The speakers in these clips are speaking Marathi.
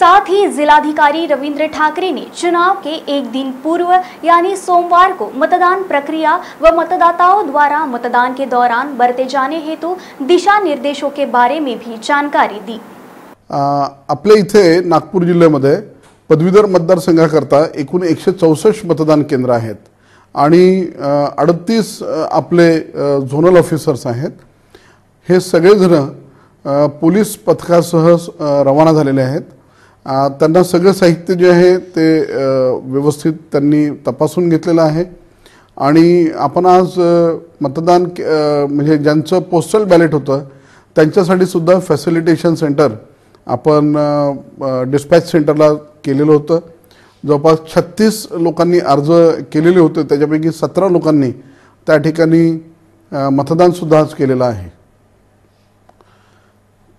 साथ ही जिलाधिकारी रविंद्र ठाकरे ने चुनाव के एक दिन पूर्व यानी सोमवार को मतदान प्रक्रिया व मतदाताओं द्वारा मतदान के दौरान बरते जाने हेतु दिशा निर्देशों के बारे में भी जानकारी दी आपल्या इथे नागपूर जिल्ह्यामध्ये पदवीधर मतदारसंघाकरता एकूण एकशे चौसष्ट मतदान केंद्र आहेत आणि अडतीस आपले झोनल ऑफिसर्स आहेत हे सगळेजण पोलीस पथकासह रवाना झालेले आहेत त्यांना सगळं साहित्य जे आहे ते व्यवस्थित त्यांनी तपासून घेतलेलं आहे आणि आपण आज मतदान म्हणजे ज्यांचं पोस्टल बॅलेट होतं त्यांच्यासाठी सुद्धा फॅसिलिटेशन सेंटर आपण डिस्पॅच सेंटरला केलेलं होतं जवळपास छत्तीस लोकांनी अर्ज केलेले होते त्याच्यापैकी सतरा लोकांनी त्या ठिकाणी मतदानसुद्धा आज केलेलं आहे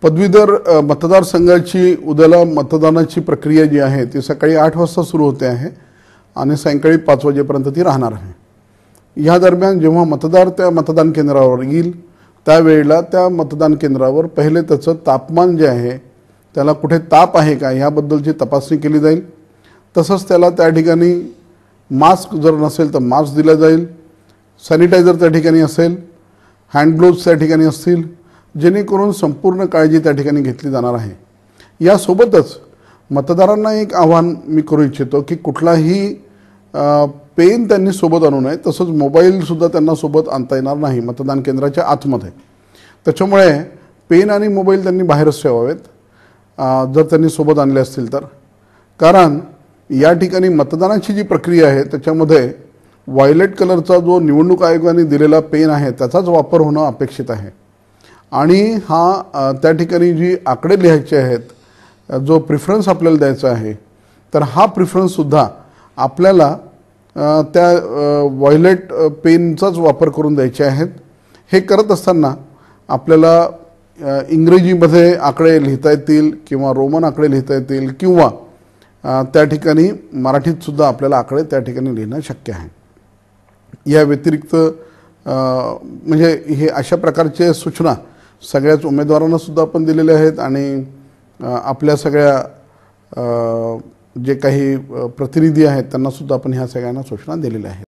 पदवीधर मतदारसंघाची उद्याला मतदानाची प्रक्रिया जी आहे ती सकाळी आठ वाजता सुरू होते आहे आणि सायंकाळी पाच वाजेपर्यंत ती राहणार आहे ह्या दरम्यान जेव्हा मतदार त्या मतदान केंद्रावर येईल त्यावेळेला त्या मतदान केंद्रावर पहिले त्याचं तापमान जे आहे त्याला कुठे ताप आहे का ह्याबद्दलची तपासणी केली जाईल तसंच त्याला त्या ठिकाणी मास्क जर नसेल तर मास्क दिला जाईल सॅनिटायझर त्या ठिकाणी असेल हँडग्लोव्ज त्या ठिकाणी असतील जेणेकरून संपूर्ण काळजी त्या ठिकाणी घेतली जाणार आहे यासोबतच मतदारांना एक आव्हान मी करू इच्छितो की कुठलाही पेन त्यांनी सोबत आणू नये तसंच मोबाईलसुद्धा त्यांना सोबत आणता येणार नाही मतदान केंद्राच्या आतमध्ये त्याच्यामुळे पेन आणि मोबाईल त्यांनी बाहेरच ठेवावेत जर त्यांनी सोबत आणले असतील तर कारण या ठिकाणी मतदानाची जी प्रक्रिया आहे त्याच्यामध्ये व्हायलेट कलरचा जो निवडणूक आयोगाने दिलेला पेन आहे त्याचाच वापर होणं अपेक्षित आहे आणि हा त्या ठिकाणी जी आकडे लिहायचे आहेत जो प्रिफरन्स आपल्याला द्यायचा आहे तर हा प्रिफरन्ससुद्धा आपल्याला त्या वॉयलेट पेनचाच वापर करून द्यायचे आहेत हे करत असताना आपल्याला इंग्रजीमध्ये आकडे लिहिता येतील किंवा रोमन आकडे लिहिता येतील किंवा त्या ठिकाणी मराठीतसुद्धा आपल्याला आकडे त्या ठिकाणी लिहिणं शक्य आहे या व्यतिरिक्त म्हणजे हे अशा प्रकारचे सूचना सगळ्याच उमेदवारांनासुद्धा आपण दिलेले आहेत आणि आपल्या सगळ्या जे काही प्रतिनिधी आहेत त्यांनासुद्धा आपण ह्या सगळ्यांना सूचना दिलेल्या आहेत